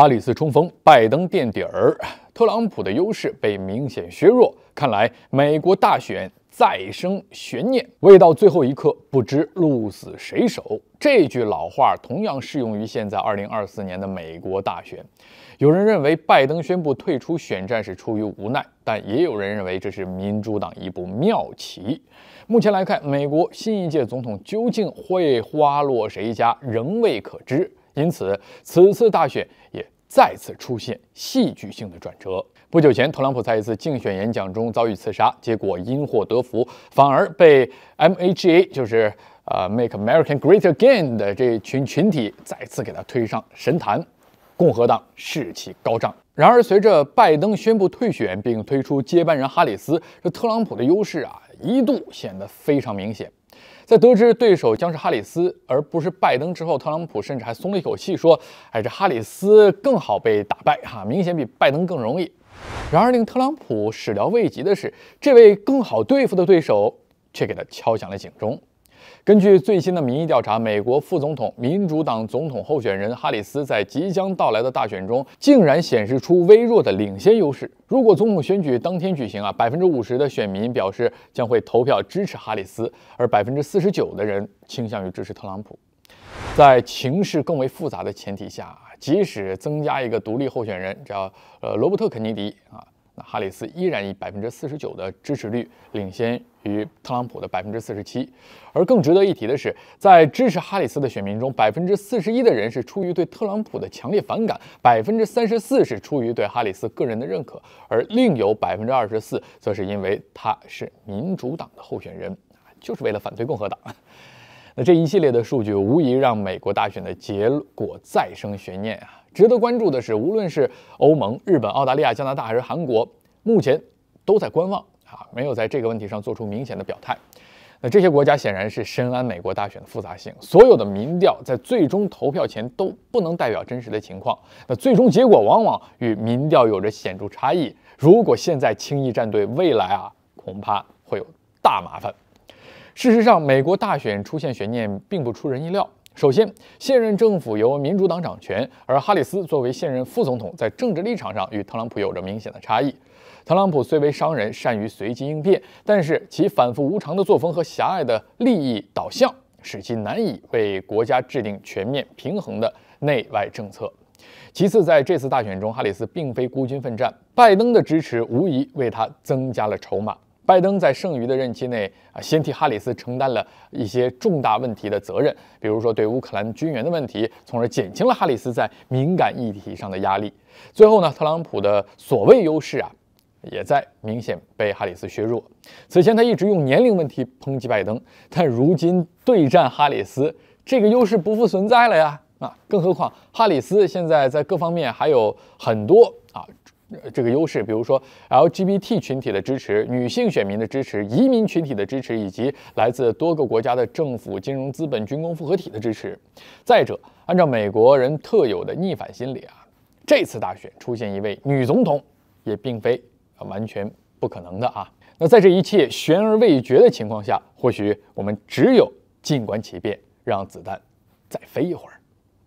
哈里斯冲锋，拜登垫底儿，特朗普的优势被明显削弱。看来美国大选再生悬念，未到最后一刻，不知鹿死谁手。这句老话同样适用于现在2024年的美国大选。有人认为拜登宣布退出选战是出于无奈，但也有人认为这是民主党一步妙棋。目前来看，美国新一届总统究竟会花落谁家，仍未可知。因此，此次大选也再次出现戏剧性的转折。不久前，特朗普在一次竞选演讲中遭遇刺杀，结果因祸得福，反而被 MAGA，就是呃 Make America Great Again 的这群群体再次给他推上神坛，共和党士气高涨。然而，随着拜登宣布退选并推出接班人哈里斯，这特朗普的优势啊一度显得非常明显。在得知对手将是哈里斯而不是拜登之后，特朗普甚至还松了一口气，说：“哎，这哈里斯更好被打败哈，明显比拜登更容易。”然而，令特朗普始料未及的是，这位更好对付的对手却给他敲响了警钟。根据最新的民意调查，美国副总统、民主党总统候选人哈里斯在即将到来的大选中竟然显示出微弱的领先优势。如果总统选举当天举行啊，百分之五十的选民表示将会投票支持哈里斯，而百分之四十九的人倾向于支持特朗普。在情势更为复杂的前提下，即使增加一个独立候选人，只要呃罗伯特·肯尼迪啊。哈里斯依然以百分之四十九的支持率领先于特朗普的百分之四十七，而更值得一提的是，在支持哈里斯的选民中，百分之四十一的人是出于对特朗普的强烈反感，百分之三十四是出于对哈里斯个人的认可，而另有百分之二十四则是因为他是民主党的候选人，就是为了反对共和党。那这一系列的数据无疑让美国大选的结果再生悬念啊！值得关注的是，无论是欧盟、日本、澳大利亚、加拿大还是韩国，目前都在观望啊，没有在这个问题上做出明显的表态。那这些国家显然是深谙美国大选的复杂性，所有的民调在最终投票前都不能代表真实的情况。那最终结果往往与民调有着显著差异。如果现在轻易站队，未来啊恐怕会有大麻烦。事实上，美国大选出现悬念并不出人意料。首先，现任政府由民主党掌权，而哈里斯作为现任副总统，在政治立场上与特朗普有着明显的差异。特朗普虽为商人，善于随机应变，但是其反复无常的作风和狭隘的利益导向，使其难以为国家制定全面平衡的内外政策。其次，在这次大选中，哈里斯并非孤军奋战，拜登的支持无疑为他增加了筹码。拜登在剩余的任期内啊，先替哈里斯承担了一些重大问题的责任，比如说对乌克兰军援的问题，从而减轻了哈里斯在敏感议题上的压力。最后呢，特朗普的所谓优势啊，也在明显被哈里斯削弱。此前他一直用年龄问题抨击拜登，但如今对战哈里斯，这个优势不复存在了呀！啊，更何况哈里斯现在在各方面还有很多啊。这个优势，比如说 LGBT 群体的支持、女性选民的支持、移民群体的支持，以及来自多个国家的政府、金融资本、军工复合体的支持。再者，按照美国人特有的逆反心理啊，这次大选出现一位女总统也并非完全不可能的啊。那在这一切悬而未决的情况下，或许我们只有静观其变，让子弹再飞一会儿。